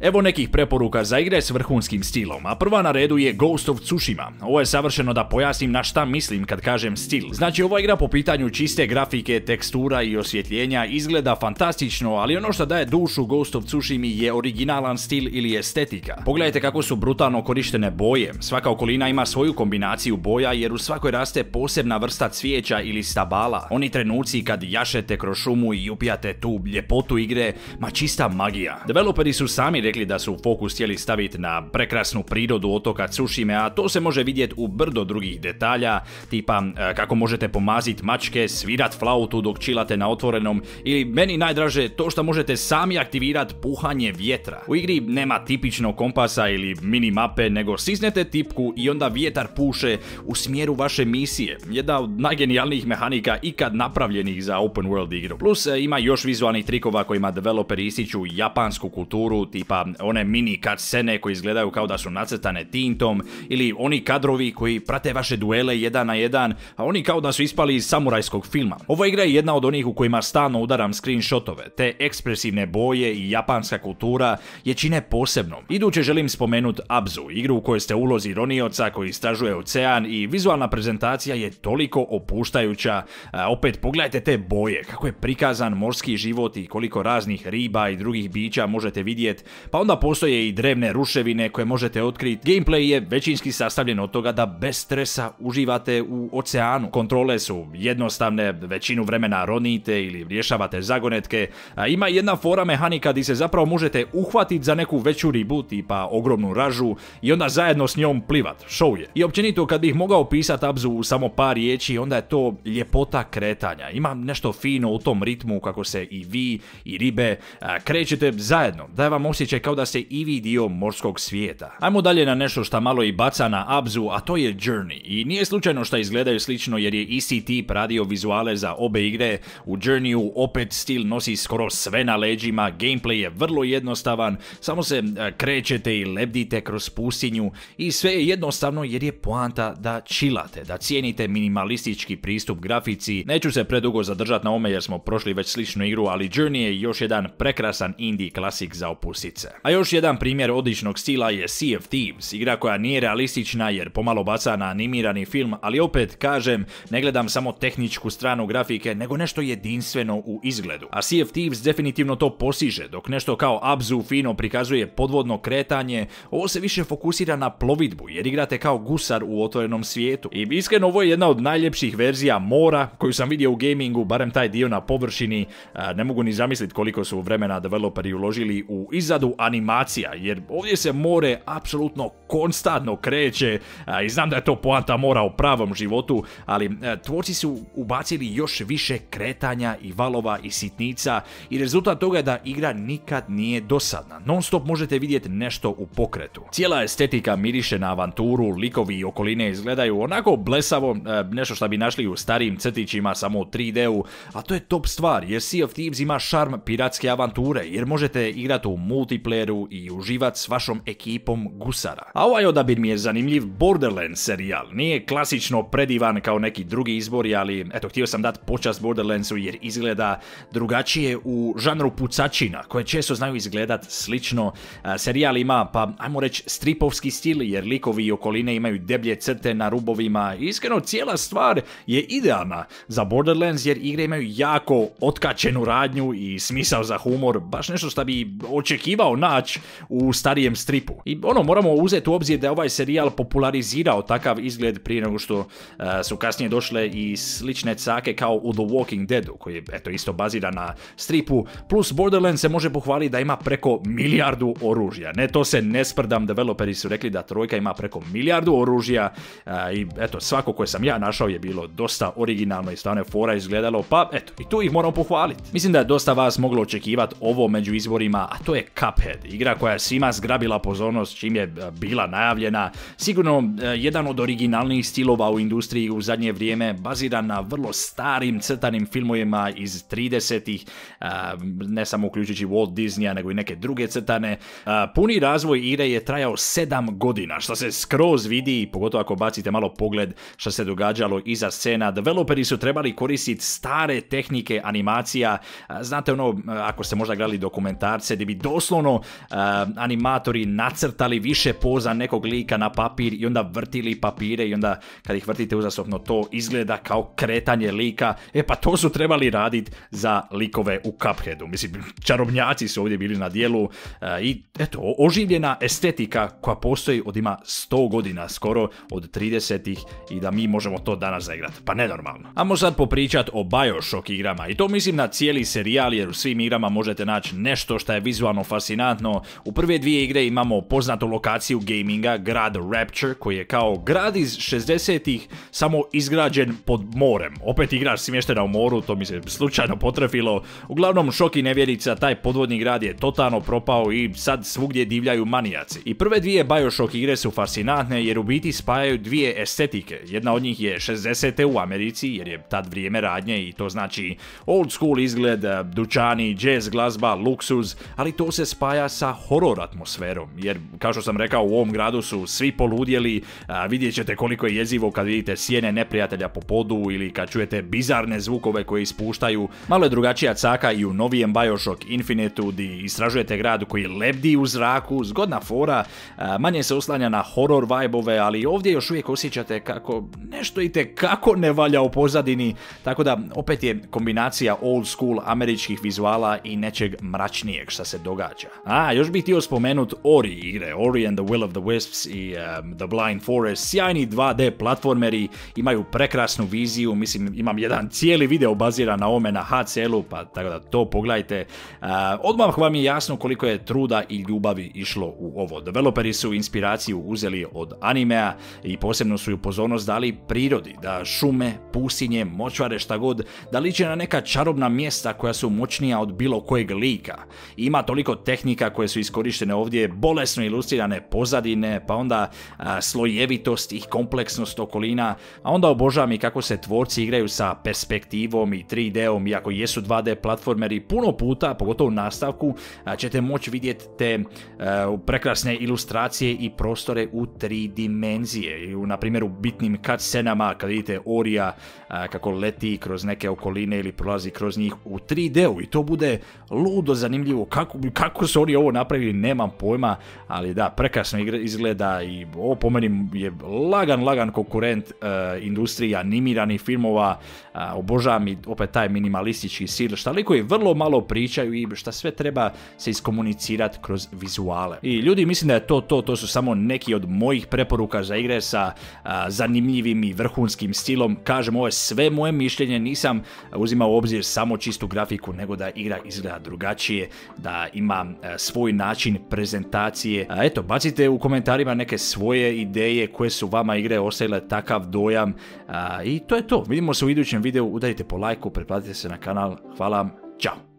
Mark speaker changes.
Speaker 1: Evo nekih preporuka za igre s vrhunskim stilom, a prva na redu je Ghost of Tsushima. Ovo je savršeno da pojasnim na šta mislim kad kažem stil. Znači ova igra po pitanju čiste grafike, tekstura i osvjetljenja izgleda fantastično, ali ono što daje dušu Ghost of Tsushima je originalan stil ili estetika. Pogledajte kako su brutalno korištene boje. Svaka okolina ima svoju kombinaciju boja jer u svakoj raste posebna vrsta cvijeća ili stabala. Oni trenuci kad jašete kroz šumu i upijate tu ljepotu igre, ma čista magija. Developeri su sami rekli da su fokus htjeli staviti na prekrasnu prirodu otoka Tsushima, a to se može vidjeti u brdo drugih detalja, tipa e, kako možete pomaziti mačke, svirat flautu dok čilate na otvorenom, ili meni najdraže to što možete sami aktivirati puhanje vjetra. U igri nema tipičnog kompasa ili mini mape, nego siznete tipku i onda vjetar puše u smjeru vaše misije. Jedna od najgenijalnijih mehanika ikad napravljenih za open world igru. Plus e, ima još vizualnih trikova kojima developeri ističu japansku kulturu, tipa one mini cut scene koji izgledaju kao da su nacetane tintom ili oni kadrovi koji prate vaše duele jedan na jedan, a oni kao da su ispali iz samurajskog filma. Ova igra je jedna od onih u kojima stalno udaram screenshotove, te ekspresivne boje i japanska kultura je čine posebno. Iduće želim spomenuti Abzu, igru u kojoj ste ulozi ronioca koji istražuje ocean i vizualna prezentacija je toliko opuštajuća. opet pogledajte te boje, kako je prikazan morski život i koliko raznih riba i drugih bića možete vidjeti, pa onda postoje i drevne ruševine koje možete otkriti. Gameplay je većinski sastavljen od toga da bez stresa uživate u oceanu. Kontrole su jednostavne, većinu vremena ronite ili rješavate zagonetke, a ima jedna fora mehanika gdje se zapravo možete uhvatiti za neku veću ribu, tipa ogromnu ražu, i onda zajedno s njom plivat, show je. I općenito kad bih mogao pisat Abzu u samo par riječi, onda je to ljepota kretanja. Ima nešto fino u tom ritmu kako se i vi i ribe krećete zajedno, daje vam osjećaj kao da se i vi dio morskog svijeta. Ajmo dalje na nešto što malo i baca na Abzu, a to je Journey. I nije slučajno što izgledaju slično jer je isti e tip radio vizuale za obe igre. U Journeyu opet stil nosi skoro sve na leđima, gameplay je vrlo jednostavan, samo se e, krećete i lebdite kroz pustinju i sve je jednostavno jer je poanta da čilate, da cijenite minimalistički pristup grafici. Neću se predugo zadržati na ome jer smo prošli već sličnu igru, ali Journey je još jedan prekrasan indie klasik za opustice a još jedan primjer odličnog stila je Sea of Thieves, igra koja nije realistična jer pomalo baca na animirani film, ali opet kažem, ne gledam samo tehničku stranu grafike, nego nešto jedinstveno u izgledu. A Sea of Thieves definitivno to posiže, dok nešto kao Abzu fino prikazuje podvodno kretanje, ovo se više fokusira na plovidbu jer igrate kao gusar u otvorenom svijetu. I iskreno ovo je jedna od najljepših verzija mora koju sam vidio u gamingu, barem taj dio na površini, ne mogu ni zamisliti koliko su vremena developeri uložili u izadu animacija, jer ovdje se more apsolutno konstantno kreće i znam da je to poanta mora u pravom životu, ali e, tvorci su ubacili još više kretanja i valova i sitnica i rezultat toga je da igra nikad nije dosadna. Non stop možete vidjeti nešto u pokretu. Cijela estetika miriše na avanturu, likovi i okoline izgledaju onako blesavo, e, nešto što bi našli u starijim crtićima, samo 3D-u, a to je top stvar jer Sea of Thieves ima šarm piratske avanture jer možete igrati u multi multiplayeru i uživat s vašom ekipom gusara. A ovaj odabir mi je zanimljiv Borderlands serijal. Nije klasično predivan kao neki drugi izbori, ali eto, htio sam dat počast Borderlandsu jer izgleda drugačije u žanru pucačina, koje često znaju izgledat slično. E, serijal ima, pa ajmo reći, stripovski stil, jer likovi i okoline imaju deblje crte na rubovima. Iskreno, cijela stvar je idealna za Borderlands jer igre imaju jako otkačenu radnju i smisao za humor, baš nešto što bi očekivao mogao naći u starijem stripu. I ono, moramo uzeti u obzir da je ovaj serijal popularizirao takav izgled prije nego što e, su kasnije došle i slične cake kao u The Walking Deadu, koji je eto, isto bazira na stripu, plus Borderlands se može pohvaliti da ima preko milijardu oružja. Ne, to se ne sprdam, developeri su rekli da trojka ima preko milijardu oružja e, i eto, svako koje sam ja našao je bilo dosta originalno i stvarno fora izgledalo, pa eto, i tu ih moram pohvaliti. Mislim da je dosta vas moglo očekivati ovo među izvorima, a to je Cup Cuphead, igra koja je svima zgrabila pozornost čim je e, bila najavljena, sigurno e, jedan od originalnih stilova u industriji u zadnje vrijeme, baziran na vrlo starim crtanim filmovima iz 30-ih, e, ne samo uključujući Walt Disneya, nego i neke druge crtane. Puni razvoj igre je trajao 7 godina, što se skroz vidi, pogotovo ako bacite malo pogled što se događalo iza scena. Developeri su trebali koristiti stare tehnike animacija, znate ono, ako ste možda gledali dokumentarce, gdje bi doslovno ono, e, animatori nacrtali više poza nekog lika na papir i onda vrtili papire i onda kad ih vrtite uzastopno to izgleda kao kretanje lika. E pa to su trebali radit za likove u Cupheadu. Mislim, čarobnjaci su ovdje bili na dijelu e, i eto, oživljena estetika koja postoji od ima 100 godina skoro od 30-ih i da mi možemo to danas zaigrat Pa nenormalno. Amo sad popričat o Bioshock igrama i to mislim na cijeli serijal jer u svim igrama možete naći nešto što je vizualno fascinantno fascinantno. U prve dvije igre imamo poznatu lokaciju gaminga, grad Rapture, koji je kao grad iz 60-ih samo izgrađen pod morem. Opet igrač smještena u moru, to mi se slučajno potrefilo. Uglavnom, šok i nevjerica, taj podvodni grad je totalno propao i sad svugdje divljaju manijaci. I prve dvije Bioshock igre su fascinantne jer u biti spajaju dvije estetike. Jedna od njih je 60-te u Americi jer je tad vrijeme radnje i to znači old school izgled, dućani, jazz glazba, luksuz, ali to se spa spaja sa horor atmosferom, jer kao što sam rekao u ovom gradu su svi poludjeli, a, vidjet ćete koliko je jezivo kad vidite sjene neprijatelja po podu ili kad čujete bizarne zvukove koje ispuštaju. Malo je drugačija caka i u novijem Bioshock Infiniteu di istražujete grad koji lebdi u zraku, zgodna fora, manje se oslanja na horor vajbove, ali ovdje još uvijek osjećate kako nešto i kako ne valja u pozadini, tako da opet je kombinacija old school američkih vizuala i nečeg mračnijeg što se događa. A, još bih htio spomenut Ori igre, Ori and the Will of the Wisps i um, The Blind Forest, sjajni 2D platformeri, imaju prekrasnu viziju, mislim imam jedan cijeli video baziran na ovome na HCL-u, pa tako da to pogledajte. E, odmah vam je jasno koliko je truda i ljubavi išlo u ovo. Developeri su inspiraciju uzeli od animea i posebno su ju pozornost dali prirodi, da šume, pusinje, močvare, šta god, da liče na neka čarobna mjesta koja su moćnija od bilo kojeg lika. Ima toliko te tehnika koje su iskorištene ovdje, bolesno ilustrirane pozadine, pa onda slojevitost i kompleksnost okolina, a onda obožavam i kako se tvorci igraju sa perspektivom i 3D-om, iako jesu 2D platformeri, puno puta, pogotovo u nastavku, ćete moći vidjeti te e, prekrasne ilustracije i prostore u tri dimenzije. na primjer, u bitnim cutscenama, kad vidite Orija kako leti kroz neke okoline ili prolazi kroz njih u 3D-u i to bude ludo zanimljivo kako, kako su oni ovo napravili, nemam pojma, ali da, prekrasno izgleda i ovo po meni je lagan, lagan konkurent uh, e, industriji animiranih filmova, uh, obožavam i opet taj minimalistički sil šta li koji vrlo malo pričaju i šta sve treba se iskomunicirati kroz vizuale. I ljudi, mislim da je to to, to su samo neki od mojih preporuka za igre sa e, zanimljivim i vrhunskim stilom, kažem ovo je sve moje mišljenje, nisam uzimao u obzir samo čistu grafiku, nego da igra izgleda drugačije, da ima E, svoj način prezentacije. eto, bacite u komentarima neke svoje ideje koje su vama igre ostavile takav dojam. I to je to. Vidimo se u idućem videu. Udarite po lajku, pretplatite se na kanal. Hvala vam. Ćao!